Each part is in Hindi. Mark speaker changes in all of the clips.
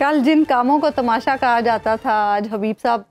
Speaker 1: कल जिन कामों को तमाशा कहा जाता था आज हबीब साहब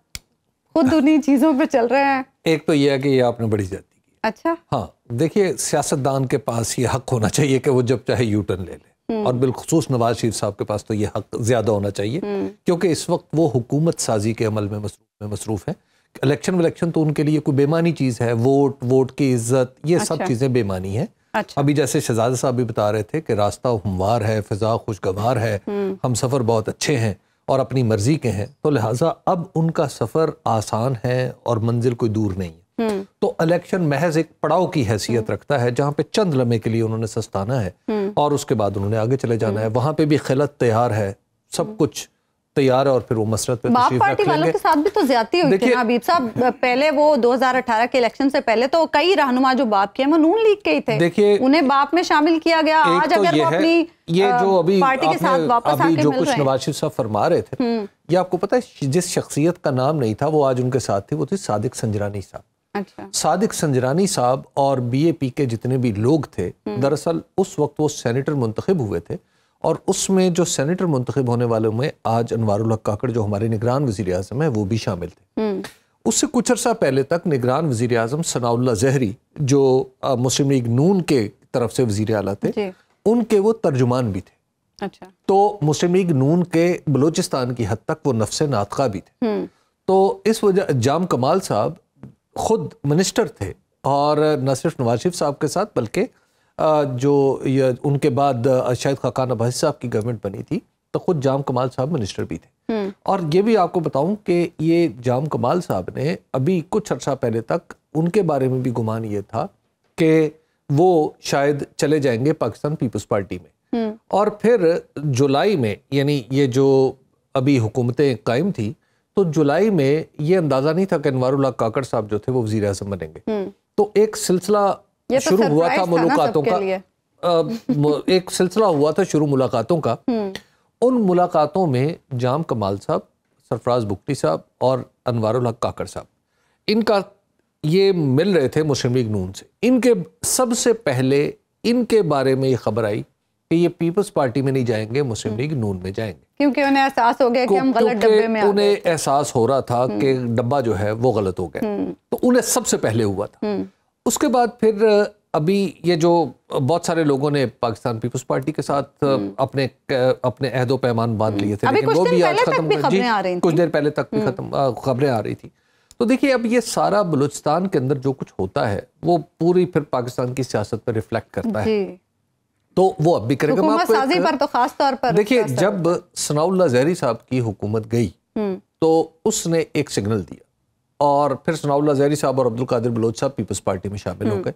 Speaker 1: खुद उन्हीं चीज़ों पे चल रहे हैं एक तो यह है कि ये आपने बड़ी जाती की अच्छा हाँ देखिए सियासतदान के पास ये हक होना चाहिए कि वो जब चाहे यू टर्न ले ले हम्म। और बिलखसूस नवाज शरीफ साहब के पास तो ये हक ज़्यादा होना चाहिए हम्म। क्योंकि इस वक्त वो हुकूमत साजी के अमल में मसरूफ में मसरूफ़ है इलेक्शन वलेक्शन तो उनके लिए कोई बेमानी चीज़ है वोट वोट की इज्जत ये अच्छा। सब चीज़ें बेमानी हैं अच्छा। अभी जैसे शहजादा साहब भी बता रहे थे कि रास्ता हमवार है फिजा खुशगवार है हम्म। हम सफ़र बहुत अच्छे हैं और अपनी मर्जी के हैं तो लिहाजा अब उनका सफ़र आसान है और मंजिल कोई दूर नहीं है हम्म। तो इलेक्शन महज एक पड़ाव की हैसियत हम्म। रखता है जहाँ पे चंद लम्हे के लिए उन्होंने सस्ताना है और उसके बाद उन्होंने आगे चले जाना है वहाँ पे भी खिलत तैयार है सब कुछ तैयार है और फिर वो मसरत पे पार्टी वालों के साथ भी तो ज्यादा हुई थी हबीब साहब पहले वो 2018 के इलेक्शन से पहले तो कई रहनुमा जो बाप के हैं वो नून लीग के ही थे देखिए उन्हें बाप में शामिल किया गया आज तो अगर वो अपनी ये जो अभी पार्टी के साथ वापस अभी जो कुछ नवाज शरीफ साहब फरमा रहे थे हम्म। ये आपको पता है जिस शख्सियत का नाम नहीं था वो आज उनके साथ थे वो थे सादिक संजरानी साहब अच्छा। सादिक संजरानी साहब और बीएपी के जितने भी लोग थे हम्म। दरअसल उस वक्त वो सेनेटर मुंतखब हुए थे और उसमें जो सेनेटर मुंतब होने वालों में आज अनवर काकड़ जो हमारे निगरान वजीर अजम है वो भी शामिल थे हम्म। उससे कुछ अर्सा पहले तक निगरान वजीर अजम सनाउल्ला जहरी जो मुस्लिम लीग नून के तरफ से वजीर अला थे उनके वो तर्जुमान भी थे अच्छा। तो मुस्लिम लीग नून के बलोचिस्तान की हद तक वो नफ्स नातका भी थे हम्म। तो इस वजह जाम कमाल साहब खुद मिनिस्टर थे और न सिर्फ नवाज शरीफ साहब के साथ बल्कि जो उनके बाद शायद खाकान अबास साहब की गवर्नमेंट बनी थी तो ख़ुद जाम कमाल साहब मिनिस्टर भी थे हम्म। और ये भी आपको बताऊं कि ये जाम कमाल साहब ने अभी कुछ अर्सा पहले तक उनके बारे में भी गुमान ये था कि वो शायद चले जाएंगे पाकिस्तान पीपल्स पार्टी में हम्म। और फिर जुलाई में यानी ये जो अभी हुकूमतें कायम थी तो जुलाई में ये अंदाज़ा नहीं था कि अनवारुल्ला काकड़ साहब जो थे वो वजी अजम बनेंगे हम्म। तो एक सिलसिला ये तो शुरू तो हुआ था मुलाकातों का एक सिलसिला हुआ था शुरू मुलाकातों का हम्म। उन मुलाकातों में जाम कमाल साहब सरफराज बुकटी साहब और अनवर हक काकर साहब इनका ये मिल रहे थे मुस्लिम लीग नून से इनके सबसे पहले इनके बारे में ये खबर आई कि ये पीपल्स पार्टी में नहीं जाएंगे मुस्लिम हम्म। लीग नून में जाएंगे क्योंकि उन्हें एहसास हो गया कि हम गलत डब्बे में उन्हें एहसास हो रहा था हम्म। कि डब्बा जो है वो गलत हो गया तो उन्हें सबसे पहले हुआ था उसके बाद फिर अभी ये जो बहुत सारे लोगों ने पाकिस्तान पीपल्स पार्टी के साथ हम्म। अपने अपने अहदो पैमान बांध हम्म। लिए थे लेकिन वो भी आज खत्म कुछ देर पहले तक भी हम्म। खत्म खबरें आ रही थी तो देखिए अब ये सारा बलूचिस्तान के अंदर जो कुछ होता है वो पूरी फिर पाकिस्तान की सियासत पर रिफ्लेक्ट करता है तो वो अब भी करेगा मैं पर तो खास तौर पर देखिए जब सनाउल्ला जहरी साहब की हुकूमत गई तो उसने एक सिग्नल दिया और फिर सनाउल जहरी साहब और अब्दुल कादिर बलोच साहब पीपल्स पार्टी में शामिल हो हम्म। गए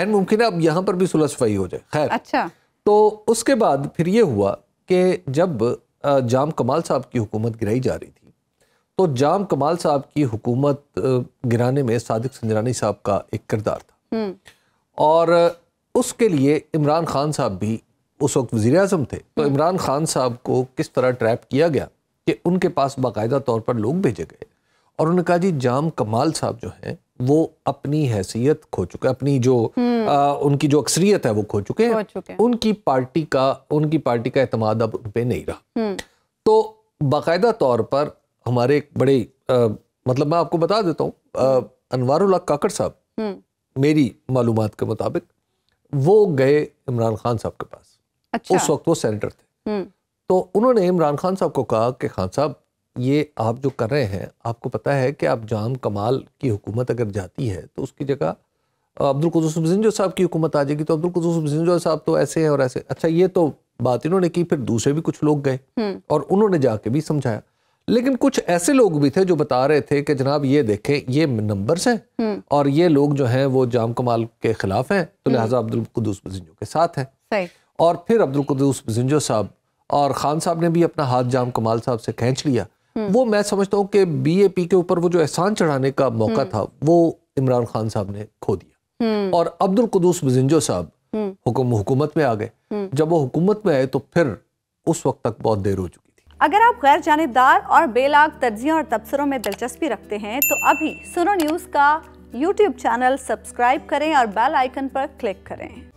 Speaker 1: एंड मुमकिन है अब यहाँ पर भी सुलह सफाई हो जाए खैर अच्छा तो उसके बाद फिर ये हुआ कि जब जाम कमाल साहब की हुकूमत गिराई जा रही थी तो जाम कमाल साहब की हुकूमत गिराने में सादिक संजरानी साहब का एक किरदार था हम्म। और उसके लिए इमरान खान साहब भी उस वक्त वज़ी अजम थे तो हम्म। इमरान खान साहब को किस तरह ट्रैप किया गया कि उनके पास बाकायदा तौर पर लोग भेजे गए और उन्होंने कहा जी जाम कमाल साहब जो हैं वो अपनी हैसियत खो चुके अपनी जो हम्म। आ, उनकी जो अक्सरियत है वो खो चुके हैं उनकी पार्टी का उनकी पार्टी का अहतमाद अब उन पर नहीं रहा हम्म। तो बाकायदा तौर पर हमारे एक बड़े आ, मतलब मैं आपको बता देता हूँ अनवारुल्ला काकड़ साहब हम्म। मेरी मालूम के मुताबिक वो गए इमरान खान साहब के पास अच्छा। उस वक्त वो सेनेटर थे तो उन्होंने इमरान खान साहब को कहा कि खान साहब ये आप जो कर रहे हैं आपको पता है कि आप जाम कमाल की हुकूमत अगर जाती है तो उसकी जगह अब्दुल कुदसुबजिंजो साहब की हुकूमत आ जाएगी तो अब्दुल कुदसुबजिंजो साहब तो ऐसे हैं और ऐसे अच्छा ये तो बात इन्होंने की फिर दूसरे भी कुछ लोग गए हम्म। और उन्होंने जाके भी समझाया लेकिन कुछ ऐसे लोग भी थे जो बता रहे थे कि जनाब ये देखें ये नंबर्स हैं हम्म। और ये लोग जो हैं वो जाम कमाल के खिलाफ हैं तो हम्म। लिहाजा अब्दुल कुदूस के साथ हैं और फिर अब्दुल कुदूस साहब और खान साहब ने भी अपना हाथ जाम कमाल साहब से खींच लिया हम्म। वो मैं समझता हूँ कि बीएपी के ऊपर वो जो एहसान चढ़ाने का मौका हम्म। था वो इमरान खान साहब ने खो दिया हम्म। और अब्दुल कदूस मजिंजो साहब हुकुम हुकूमत में आ गए जब वो हुकूमत में आए तो फिर उस वक्त तक बहुत देर हो चुकी थी अगर आप गैर जानबदार और बेलाग तर्जियों और तबसरों में दिलचस्पी रखते हैं तो अभी सुनो न्यूज़ का यूट्यूब चैनल सब्सक्राइब करें और बेल आइकन पर क्लिक करें